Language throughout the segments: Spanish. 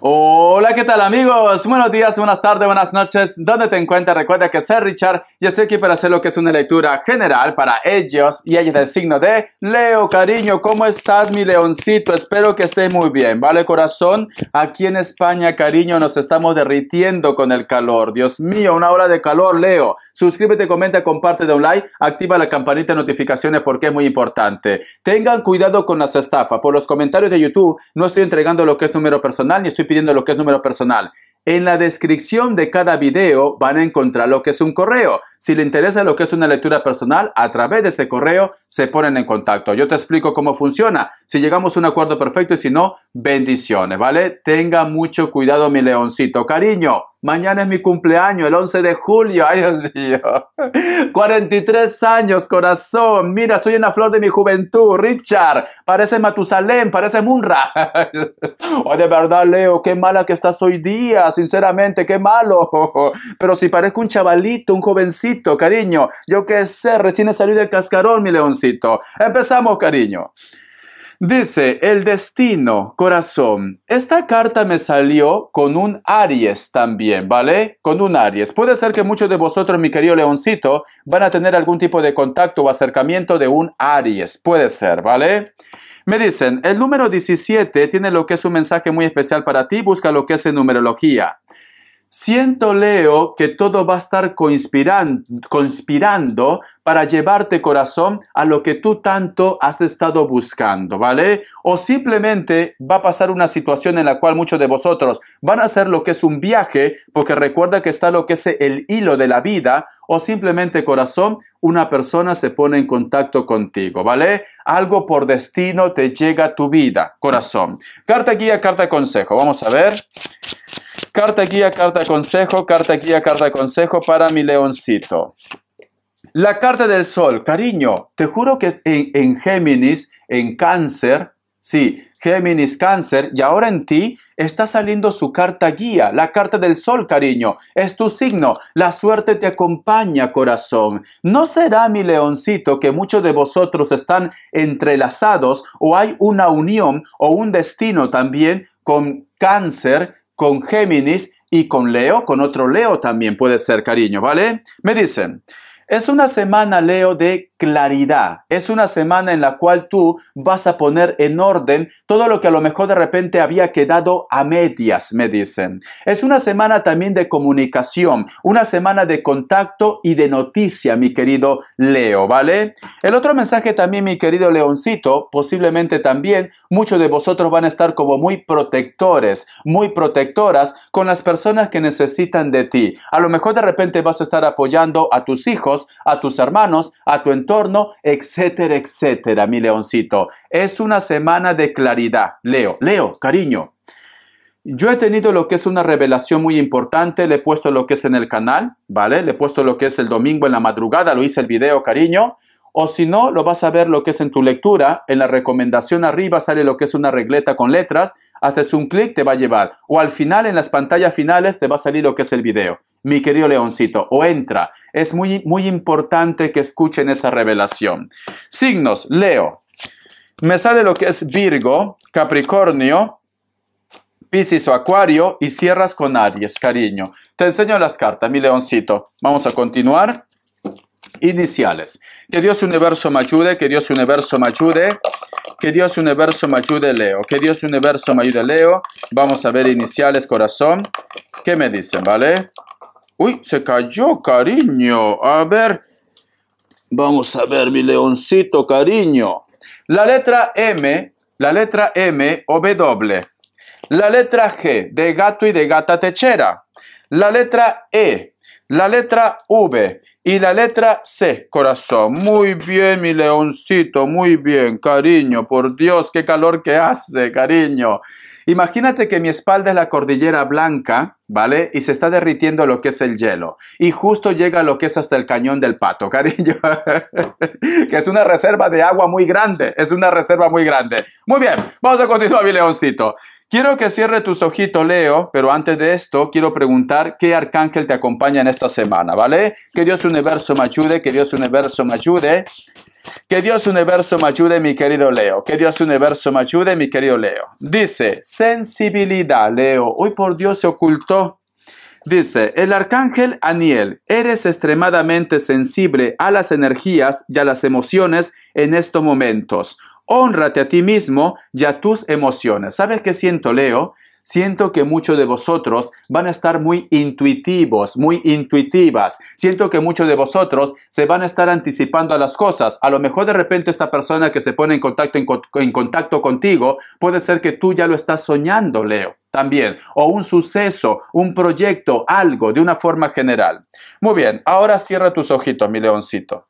Hola, ¿qué tal amigos? Buenos días, buenas tardes, buenas noches. ¿Dónde te encuentras? Recuerda que soy Richard y estoy aquí para hacer lo que es una lectura general para ellos y ellas del signo de Leo. Cariño, ¿cómo estás mi leoncito? Espero que estés muy bien, ¿vale corazón? Aquí en España, cariño, nos estamos derritiendo con el calor. Dios mío, una hora de calor, Leo. Suscríbete, comenta, comparte de un like, activa la campanita de notificaciones porque es muy importante. Tengan cuidado con las estafas. Por los comentarios de YouTube no estoy entregando lo que es número personal ni estoy pidiendo lo que es número personal. En la descripción de cada video van a encontrar lo que es un correo. Si le interesa lo que es una lectura personal, a través de ese correo se ponen en contacto. Yo te explico cómo funciona. Si llegamos a un acuerdo perfecto y si no, bendiciones, ¿vale? Tenga mucho cuidado mi leoncito, cariño. Mañana es mi cumpleaños, el 11 de julio. Ay, Dios mío. 43 años, corazón. Mira, estoy en la flor de mi juventud. Richard, parece Matusalén, parece Munra. ¿O de verdad, Leo, qué mala que estás hoy día. Sinceramente, qué malo. Pero si parezco un chavalito, un jovencito, cariño. Yo qué sé, recién salido del cascarón, mi leoncito. Empezamos, cariño. Dice, el destino, corazón. Esta carta me salió con un Aries también, ¿vale? Con un Aries. Puede ser que muchos de vosotros, mi querido Leoncito, van a tener algún tipo de contacto o acercamiento de un Aries. Puede ser, ¿vale? Me dicen, el número 17 tiene lo que es un mensaje muy especial para ti, busca lo que es en numerología. Siento, Leo, que todo va a estar conspirando para llevarte corazón a lo que tú tanto has estado buscando, ¿vale? O simplemente va a pasar una situación en la cual muchos de vosotros van a hacer lo que es un viaje, porque recuerda que está lo que es el hilo de la vida, o simplemente corazón, una persona se pone en contacto contigo, ¿vale? Algo por destino te llega a tu vida, corazón. Carta guía, carta consejo, vamos a ver. Carta guía, carta consejo, carta guía, carta consejo para mi leoncito. La carta del sol, cariño, te juro que en, Géminis, en cáncer, sí, Géminis, Cáncer, y ahora en ti está saliendo su carta guía, la carta del sol, cariño. Es tu signo. La suerte te acompaña, corazón. ¿No será, mi leoncito, que muchos de vosotros están entrelazados o hay una unión o un destino también con cáncer con Géminis y con Leo, con otro Leo también puede ser cariño, ¿vale? Me dicen, es una semana Leo de claridad. Es una semana en la cual tú vas a poner en orden todo lo que a lo mejor de repente había quedado a medias, me dicen. Es una semana también de comunicación, una semana de contacto y de noticia, mi querido Leo, ¿vale? El otro mensaje también, mi querido Leoncito, posiblemente también muchos de vosotros van a estar como muy protectores, muy protectoras con las personas que necesitan de ti. A lo mejor de repente vas a estar apoyando a tus hijos, a tus hermanos, a tu entorno entorno, etcétera, etcétera, mi leoncito. Es una semana de claridad. Leo, Leo, cariño. Yo he tenido lo que es una revelación muy importante, le he puesto lo que es en el canal, ¿vale? Le he puesto lo que es el domingo en la madrugada, lo hice el video, cariño. O si no, lo vas a ver lo que es en tu lectura, en la recomendación arriba sale lo que es una regleta con letras, haces un clic, te va a llevar. O al final, en las pantallas finales, te va a salir lo que es el video mi querido leoncito, o entra. Es muy, muy importante que escuchen esa revelación. Signos, Leo. Me sale lo que es Virgo, Capricornio, Piscis o Acuario y cierras con Aries, cariño. Te enseño las cartas, mi leoncito. Vamos a continuar. Iniciales. Que Dios universo me ayude, que Dios universo me ayude, que Dios universo me ayude, Leo. Que Dios universo me ayude, Leo. Vamos a ver iniciales, corazón. ¿Qué me dicen, vale? Uy, se cayó, cariño. A ver. Vamos a ver, mi leoncito, cariño. La letra M, la letra M o W. La letra G de gato y de gata techera. La letra E, la letra V y la letra C, corazón. Muy bien, mi leoncito, muy bien, cariño. Por Dios, qué calor que hace, cariño. Imagínate que mi espalda es la cordillera blanca, ¿vale? Y se está derritiendo lo que es el hielo. Y justo llega lo que es hasta el cañón del pato, cariño. que es una reserva de agua muy grande. Es una reserva muy grande. Muy bien, vamos a continuar, mi leoncito. Quiero que cierre tus ojitos, Leo, pero antes de esto quiero preguntar qué arcángel te acompaña en esta semana, ¿vale? Que Dios un universo me ayude, que Dios universo me ayude. Que Dios universo me ayude, mi querido Leo. Que Dios universo me ayude, mi querido Leo. Dice, sensibilidad, Leo. Hoy por Dios se ocultó. Dice, el arcángel Aniel, eres extremadamente sensible a las energías y a las emociones en estos momentos. Hónrate a ti mismo y a tus emociones. ¿Sabes qué siento, Leo? Siento que muchos de vosotros van a estar muy intuitivos, muy intuitivas. Siento que muchos de vosotros se van a estar anticipando a las cosas. A lo mejor de repente esta persona que se pone en contacto, en, contacto contigo, puede ser que tú ya lo estás soñando, Leo también, o un suceso, un proyecto, algo, de una forma general. Muy bien, ahora cierra tus ojitos, mi leoncito.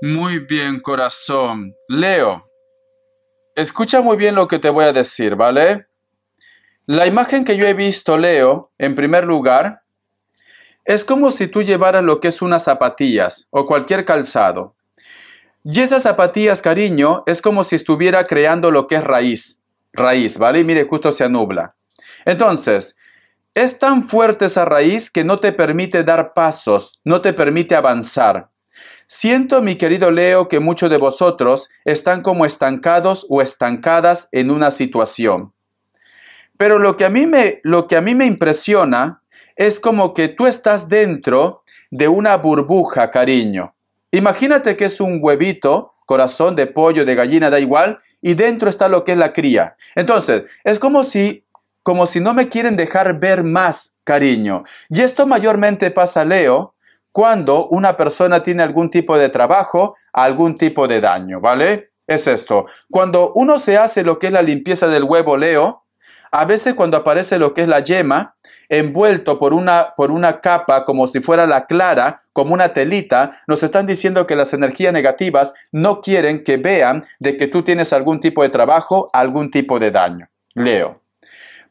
Muy bien, corazón. Leo, escucha muy bien lo que te voy a decir, ¿vale? La imagen que yo he visto, Leo, en primer lugar, es como si tú llevaras lo que es unas zapatillas o cualquier calzado. Y esas zapatillas, cariño, es como si estuviera creando lo que es raíz. Raíz, ¿vale? mire, justo se anubla. Entonces, es tan fuerte esa raíz que no te permite dar pasos, no te permite avanzar. Siento, mi querido Leo, que muchos de vosotros están como estancados o estancadas en una situación. Pero lo que a mí me, lo que a mí me impresiona es como que tú estás dentro de una burbuja, cariño. Imagínate que es un huevito, corazón de pollo, de gallina, da igual, y dentro está lo que es la cría. Entonces, es como si como si no me quieren dejar ver más cariño. Y esto mayormente pasa, Leo, cuando una persona tiene algún tipo de trabajo, algún tipo de daño, ¿vale? Es esto. Cuando uno se hace lo que es la limpieza del huevo leo, a veces cuando aparece lo que es la yema, envuelto por una, por una capa como si fuera la clara, como una telita, nos están diciendo que las energías negativas no quieren que vean de que tú tienes algún tipo de trabajo, algún tipo de daño. Leo.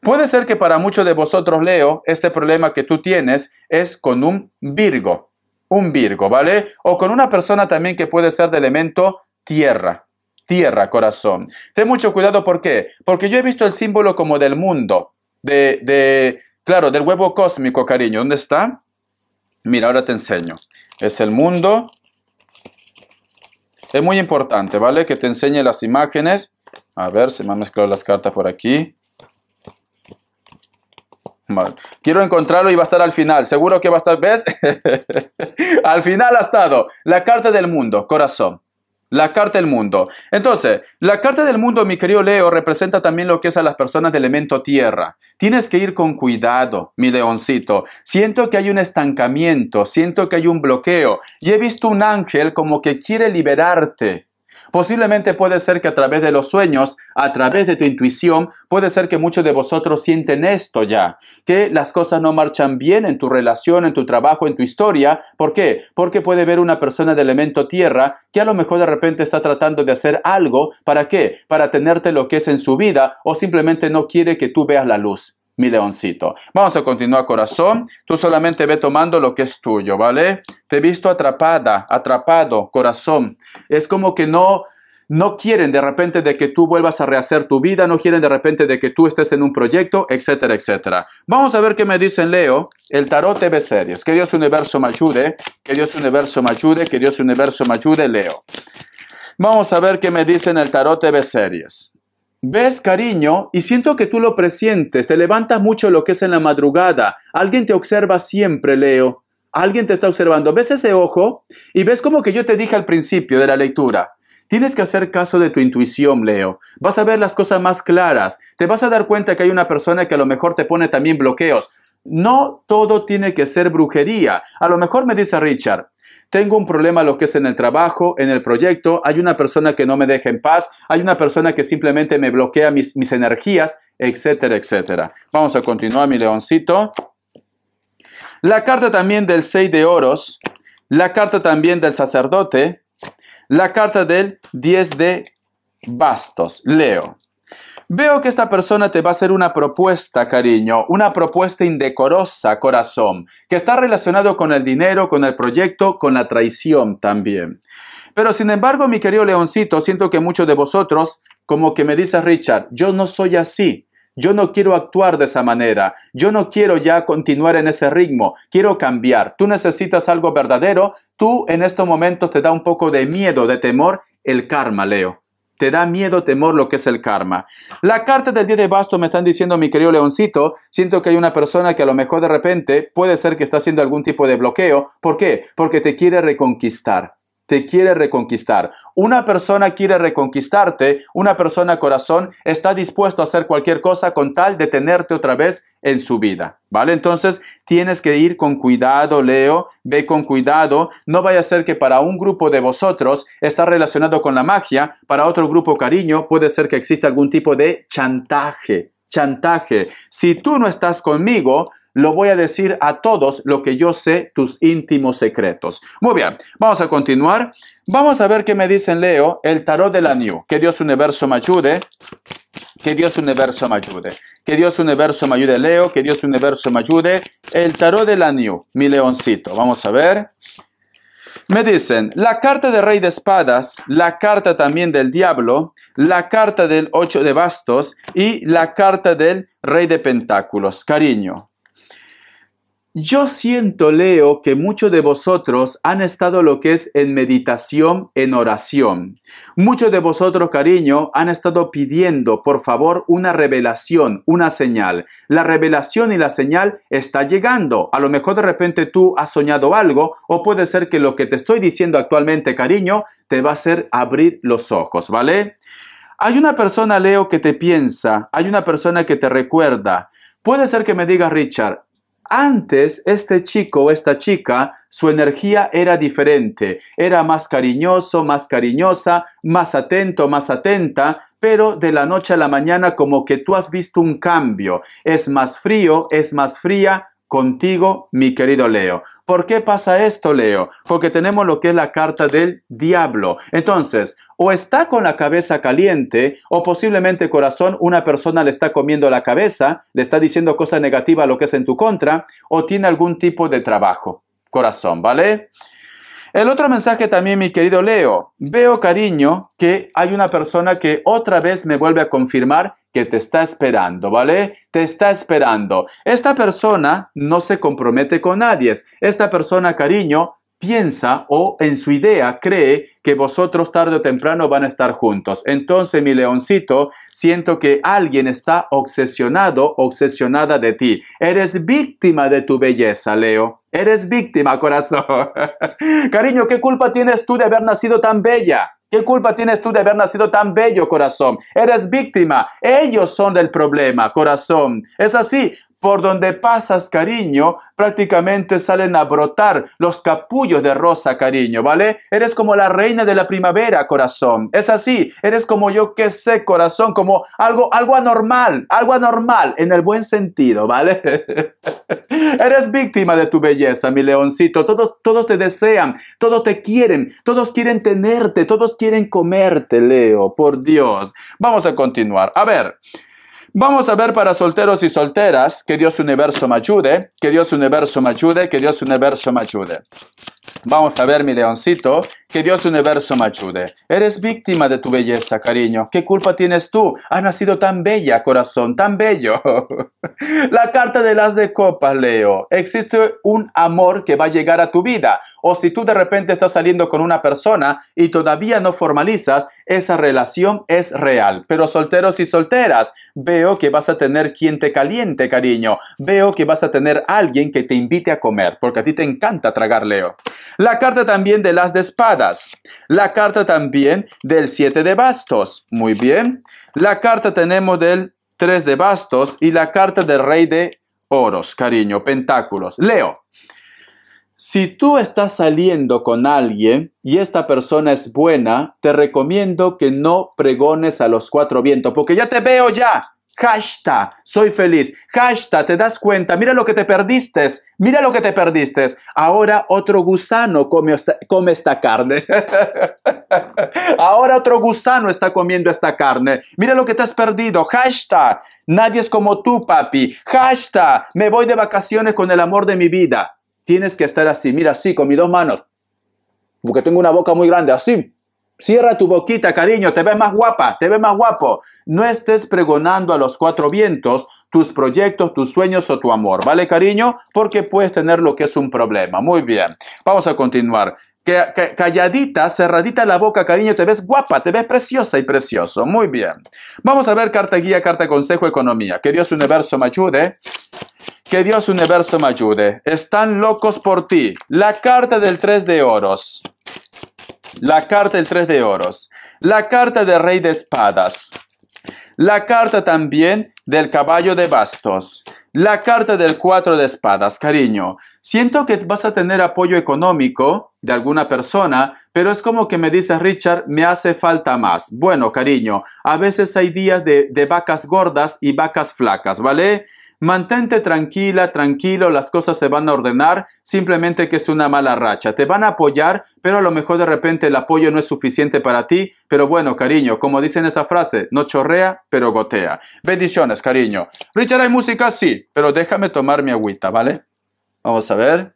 Puede ser que para muchos de vosotros, Leo, este problema que tú tienes es con un Virgo un Virgo, ¿vale? O con una persona también que puede ser de elemento tierra, tierra, corazón. Ten mucho cuidado, ¿por qué? Porque yo he visto el símbolo como del mundo, de, de claro, del huevo cósmico, cariño. ¿Dónde está? Mira, ahora te enseño. Es el mundo. Es muy importante, ¿vale? Que te enseñe las imágenes. A ver, se me han mezclado las cartas por aquí. Quiero encontrarlo y va a estar al final. Seguro que va a estar, ¿ves? al final ha estado. La carta del mundo, corazón. La carta del mundo. Entonces, la carta del mundo, mi querido Leo, representa también lo que es a las personas de elemento tierra. Tienes que ir con cuidado, mi leoncito. Siento que hay un estancamiento, siento que hay un bloqueo y he visto un ángel como que quiere liberarte Posiblemente puede ser que a través de los sueños, a través de tu intuición, puede ser que muchos de vosotros sienten esto ya, que las cosas no marchan bien en tu relación, en tu trabajo, en tu historia. ¿Por qué? Porque puede ver una persona de elemento tierra que a lo mejor de repente está tratando de hacer algo, ¿para qué? Para tenerte lo que es en su vida o simplemente no quiere que tú veas la luz mi leoncito. Vamos a continuar, corazón. Tú solamente ve tomando lo que es tuyo, ¿vale? Te he visto atrapada, atrapado, corazón. Es como que no... No quieren de repente de que tú vuelvas a rehacer tu vida, no quieren de repente de que tú estés en un proyecto, etcétera, etcétera. Vamos a ver qué me dicen Leo, el tarot de series. Que Dios universo me ayude, que Dios universo me ayude, que Dios universo me ayude, Leo. Vamos a ver qué me dicen el tarot de series. Ves cariño y siento que tú lo presientes, te levantas mucho lo que es en la madrugada, alguien te observa siempre, Leo, alguien te está observando, ves ese ojo y ves como que yo te dije al principio de la lectura, Tienes que hacer caso de tu intuición, Leo. Vas a ver las cosas más claras. Te vas a dar cuenta que hay una persona que a lo mejor te pone también bloqueos. No todo tiene que ser brujería. A lo mejor me dice Richard, tengo un problema lo que es en el trabajo, en el proyecto, hay una persona que no me deja en paz, hay una persona que simplemente me bloquea mis, energías, etcétera, etcétera. Vamos a continuar, mi leoncito. La carta también del 6 de oros, la carta también del sacerdote, la carta del 10 de bastos, Leo. Veo que esta persona te va a hacer una propuesta, cariño, una propuesta indecorosa, corazón, que está relacionado con el dinero, con el proyecto, con la traición también. Pero sin embargo, mi querido leoncito, siento que muchos de vosotros, como que me dice Richard, yo no soy así. Yo no quiero actuar de esa manera. Yo no quiero ya continuar en ese ritmo. Quiero cambiar. Tú necesitas algo verdadero. Tú en estos momentos te da un poco de miedo, de temor, el karma, Leo. Te da miedo, temor lo que es el karma. La carta del 10 de basto me están diciendo, mi querido leoncito, siento que hay una persona que a lo mejor de repente puede ser que está haciendo algún tipo de bloqueo. ¿Por qué? Porque te quiere reconquistar te quiere reconquistar. Una persona quiere reconquistarte, una persona corazón está dispuesto a hacer cualquier cosa con tal de tenerte otra vez en su vida, ¿vale? Entonces tienes que ir con cuidado, Leo, ve con cuidado, no vaya a ser que para un grupo de vosotros está relacionado con la magia, para otro grupo cariño puede ser que exista algún tipo de chantaje, chantaje. Si tú no estás conmigo, lo voy a decir a todos lo que yo sé, tus íntimos secretos. Muy bien, vamos a continuar. Vamos a ver qué me dicen Leo, el tarot de la New. Que Dios universo me ayude. Que Dios universo me ayude. Que Dios universo me ayude, Leo. Que Dios universo me ayude. El tarot de la New, mi leoncito. Vamos a ver. Me dicen, la carta del rey de espadas, la carta también del diablo, la carta del ocho de bastos y la carta del rey de pentáculos. Cariño, yo siento, Leo, que muchos de vosotros han estado lo que es en meditación, en oración. Muchos de vosotros, cariño, han estado pidiendo, por favor, una revelación, una señal. La revelación y la señal está llegando. A lo mejor de repente tú has soñado algo o puede ser que lo que te estoy diciendo actualmente, cariño, te va a hacer abrir los ojos, ¿vale? Hay una persona, Leo, que te piensa, hay una persona que te recuerda. Puede ser que me digas, Richard, antes, este chico o esta chica, su energía era diferente, era más cariñoso, más cariñosa, más atento, más atenta, pero de la noche a la mañana como que tú has visto un cambio, es más frío, es más fría, contigo, mi querido Leo. ¿Por qué pasa esto, Leo? Porque tenemos lo que es la carta del diablo. Entonces, o está con la cabeza caliente, o posiblemente corazón, una persona le está comiendo la cabeza, le está diciendo cosas negativas a lo que es en tu contra, o tiene algún tipo de trabajo. Corazón, ¿vale? El otro mensaje también, mi querido Leo. Veo, cariño, que hay una persona que otra vez me vuelve a confirmar que te está esperando, ¿vale? Te está esperando. Esta persona no se compromete con nadie. Esta persona, cariño, piensa o en su idea cree que vosotros tarde o temprano van a estar juntos. Entonces, mi leoncito, siento que alguien está obsesionado, obsesionada de ti. Eres víctima de tu belleza, Leo. Eres víctima, corazón. Cariño, ¿qué culpa tienes tú de haber nacido tan bella? ¿Qué culpa tienes tú de haber nacido tan bello, corazón? Eres víctima. Ellos son del problema, corazón. Es así por donde pasas, cariño, prácticamente salen a brotar los capullos de rosa, cariño, ¿vale? Eres como la reina de la primavera, corazón. Es así, eres como yo que sé, corazón, como algo, algo anormal, algo anormal, en el buen sentido, ¿vale? eres víctima de tu belleza, mi leoncito. Todos, todos te desean, todos te quieren, todos quieren tenerte, todos quieren comerte, Leo, por Dios. Vamos a continuar. A ver. Vamos a ver para solteros y solteras, que Dios universo me ayude, que Dios universo me ayude, que Dios universo me ayude. Vamos a ver, mi leoncito, que Dios universo me ayude. Eres víctima de tu belleza, cariño. ¿Qué culpa tienes tú? Has nacido tan bella, corazón, tan bello. La carta de las de copas, Leo. Existe un amor que va a llegar a tu vida. O si tú de repente estás saliendo con una persona y todavía no formalizas, esa relación es real. Pero solteros y solteras, veo que vas a tener quien te caliente, cariño. Veo que vas a tener alguien que te invite a comer, porque a ti te encanta tragar, Leo. La carta también de las de espadas. La carta también del siete de bastos. Muy bien. La carta tenemos del tres de bastos y la carta del rey de oros, cariño, pentáculos. Leo. Si tú estás saliendo con alguien y esta persona es buena, te recomiendo que no pregones a los cuatro vientos, porque ya te veo ya. Hashtag, soy feliz. Hashtag, te das cuenta, mira lo que te perdiste, mira lo que te perdiste. Ahora otro gusano come esta, carne. Ahora otro gusano está comiendo esta carne. Mira lo que te has perdido. Hashtag, nadie es como tú, papi. Hashtag, me voy de vacaciones con el amor de mi vida. Tienes que estar así, mira así, con mis dos manos. Porque tengo una boca muy grande, así. Cierra tu boquita, cariño, te ves más guapa, te ves más guapo. No estés pregonando a los cuatro vientos tus proyectos, tus sueños o tu amor, ¿vale, cariño? Porque puedes tener lo que es un problema. Muy bien, vamos a continuar. Calladita, cerradita la boca, cariño, te ves guapa, te ves preciosa y precioso. Muy bien. Vamos a ver carta guía, carta consejo, economía. Que Dios universo me ayude. Que Dios universo me ayude. Están locos por ti. La carta del 3 de oros. La carta del tres de oros. La carta del rey de espadas. La carta también del caballo de bastos. La carta del cuatro de espadas, cariño. Siento que vas a tener apoyo económico de alguna persona, pero es como que me dices, Richard, me hace falta más. Bueno, cariño, a veces hay días de, de vacas gordas y vacas flacas, ¿vale? Mantente tranquila, tranquilo, las cosas se van a ordenar, simplemente que es una mala racha. Te van a apoyar, pero a lo mejor de repente el apoyo no es suficiente para ti, pero bueno, cariño, como dicen esa frase, no chorrea, pero gotea. Bendiciones, cariño. Richard, ¿hay música? Sí, pero déjame tomar mi agüita, ¿vale? Vamos a ver.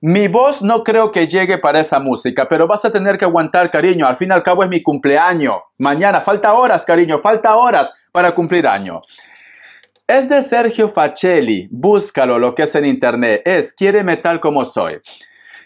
Mi voz no creo que llegue para esa música, pero vas a tener que aguantar, cariño. Al fin y al cabo es mi cumpleaños. Mañana, falta horas, cariño, falta horas para cumplir año. Es de Sergio Facelli. Búscalo lo que es en internet. Es quiere metal como soy.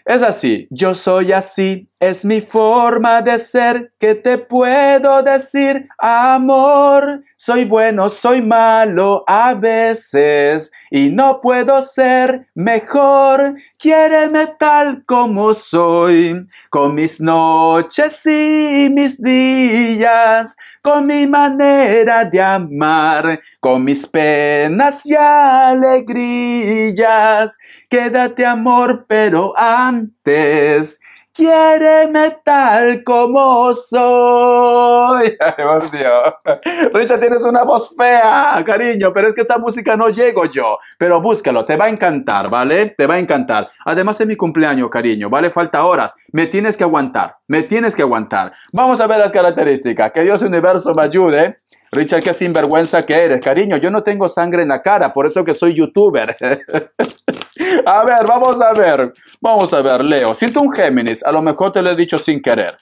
Es así, yo soy así, es mi forma de ser que te puedo decir, amor, soy bueno, soy malo a veces y no puedo ser mejor. Quiéreme tal como soy, con mis noches y mis días, con mi manera de amar, con mis penas y alegrías. Quédate amor, pero antes Quiéreme tal como soy. Richard, tienes una voz fea, cariño, pero es que esta música no llego yo. Pero búscalo, te va a encantar, ¿vale? Te va a encantar. Además es mi cumpleaños, cariño, ¿vale? Falta horas. Me tienes que aguantar, me tienes que aguantar. Vamos a ver las características. Que Dios universo me ayude Richard, qué sinvergüenza que eres. Cariño, yo no tengo sangre en la cara, por eso que soy youtuber. a ver, vamos a ver. Vamos a ver, Leo. Siento un Géminis, a lo mejor te lo he dicho sin querer.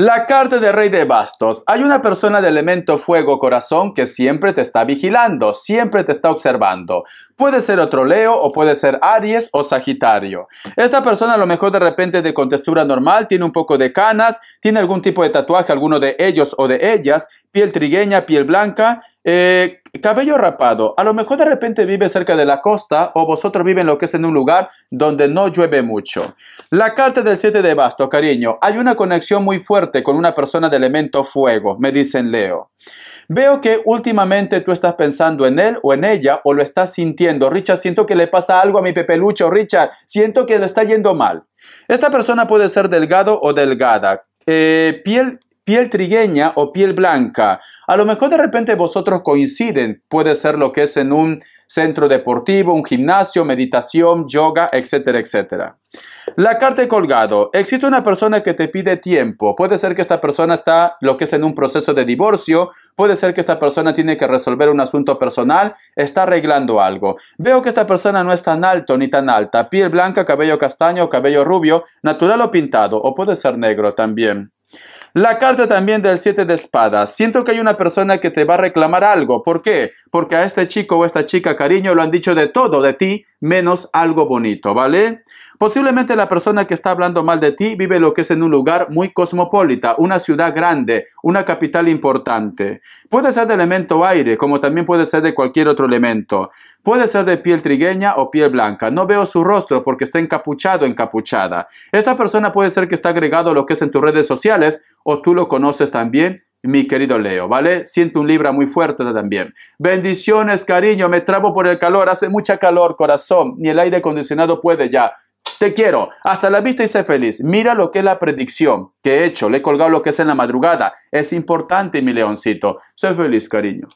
La carta de rey de bastos. Hay una persona de elemento fuego corazón que siempre te está vigilando, siempre te está observando. Puede ser otro Leo o puede ser Aries o Sagitario. Esta persona a lo mejor de repente de contextura normal, tiene un poco de canas, tiene algún tipo de tatuaje, alguno de ellos o de ellas, piel trigueña, piel blanca, eh, Cabello rapado. A lo mejor de repente vive cerca de la costa o vosotros viven lo que es en un lugar donde no llueve mucho. La carta del 7 de basto, cariño. Hay una conexión muy fuerte con una persona de elemento fuego, me dicen Leo. Veo que últimamente tú estás pensando en él o en ella o lo estás sintiendo. Richard, siento que le pasa algo a mi pepelucho. Richard, siento que le está yendo mal. Esta persona puede ser delgado o delgada. Eh, piel piel trigueña o piel blanca. A lo mejor de repente vosotros coinciden, puede ser lo que es en un centro deportivo, un gimnasio, meditación, yoga, etcétera, etcétera. La carta de colgado. Existe una persona que te pide tiempo. Puede ser que esta persona está lo que es en un proceso de divorcio, puede ser que esta persona tiene que resolver un asunto personal, está arreglando algo. Veo que esta persona no es tan alto ni tan alta, piel blanca, cabello castaño, cabello rubio, natural o pintado, o puede ser negro también. La carta también del siete de espadas. Siento que hay una persona que te va a reclamar algo. ¿Por qué? Porque a este chico o esta chica, cariño, lo han dicho de todo de ti, menos algo bonito, ¿vale? Posiblemente la persona que está hablando mal de ti vive lo que es en un lugar muy cosmopolita, una ciudad grande, una capital importante. Puede ser de elemento aire, como también puede ser de cualquier otro elemento. Puede ser de piel trigueña o piel blanca. No veo su rostro porque está encapuchado encapuchada. Esta persona puede ser que está agregado a lo que es en tus redes sociales o tú lo conoces también mi querido Leo, ¿vale? Siento un Libra muy fuerte también. Bendiciones, cariño, me trabo por el calor, hace mucha calor, corazón, ni el aire acondicionado puede ya. Te quiero. Hasta la vista y sé feliz. Mira lo que es la predicción que he hecho. Le he colgado lo que es en la madrugada. Es importante, mi leoncito. Sé feliz, cariño.